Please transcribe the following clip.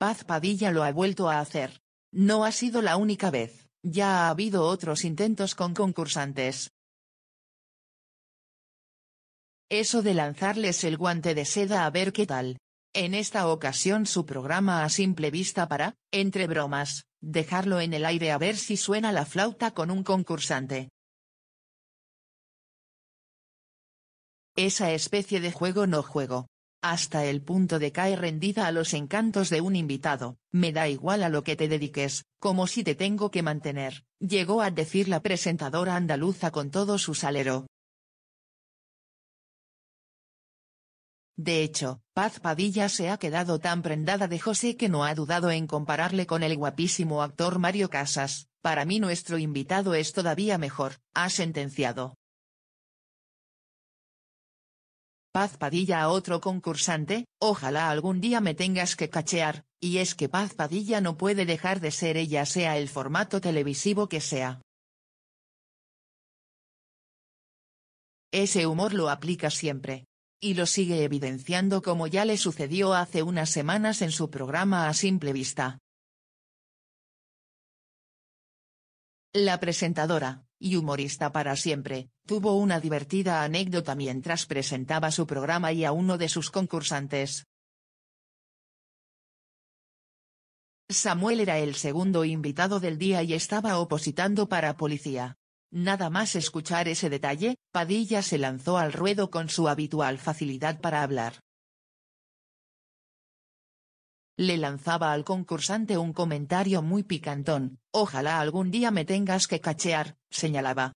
Paz Padilla lo ha vuelto a hacer. No ha sido la única vez, ya ha habido otros intentos con concursantes. Eso de lanzarles el guante de seda a ver qué tal. En esta ocasión su programa a simple vista para, entre bromas, dejarlo en el aire a ver si suena la flauta con un concursante. Esa especie de juego no juego hasta el punto de caer rendida a los encantos de un invitado, me da igual a lo que te dediques, como si te tengo que mantener, llegó a decir la presentadora andaluza con todo su salero. De hecho, Paz Padilla se ha quedado tan prendada de José que no ha dudado en compararle con el guapísimo actor Mario Casas. Para mí nuestro invitado es todavía mejor, ha sentenciado. Paz Padilla a otro concursante, ojalá algún día me tengas que cachear, y es que Paz Padilla no puede dejar de ser ella sea el formato televisivo que sea. Ese humor lo aplica siempre. Y lo sigue evidenciando como ya le sucedió hace unas semanas en su programa A Simple Vista. La presentadora, y humorista para siempre, tuvo una divertida anécdota mientras presentaba su programa y a uno de sus concursantes. Samuel era el segundo invitado del día y estaba opositando para policía. Nada más escuchar ese detalle, Padilla se lanzó al ruedo con su habitual facilidad para hablar le lanzaba al concursante un comentario muy picantón, ojalá algún día me tengas que cachear, señalaba,